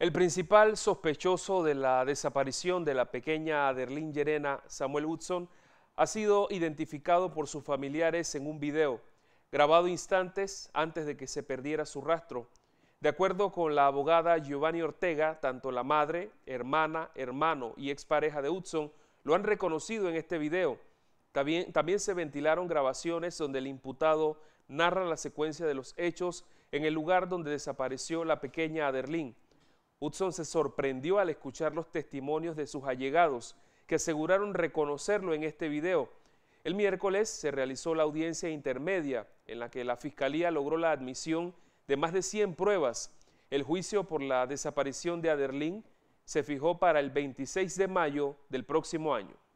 El principal sospechoso de la desaparición de la pequeña Aderlín Llerena, Samuel Hudson ha sido identificado por sus familiares en un video grabado instantes antes de que se perdiera su rastro. De acuerdo con la abogada Giovanni Ortega, tanto la madre, hermana, hermano y expareja de Hudson lo han reconocido en este video. También, también se ventilaron grabaciones donde el imputado narra la secuencia de los hechos en el lugar donde desapareció la pequeña Aderlín. Hudson se sorprendió al escuchar los testimonios de sus allegados, que aseguraron reconocerlo en este video. El miércoles se realizó la audiencia intermedia, en la que la Fiscalía logró la admisión de más de 100 pruebas. El juicio por la desaparición de Aderlín se fijó para el 26 de mayo del próximo año.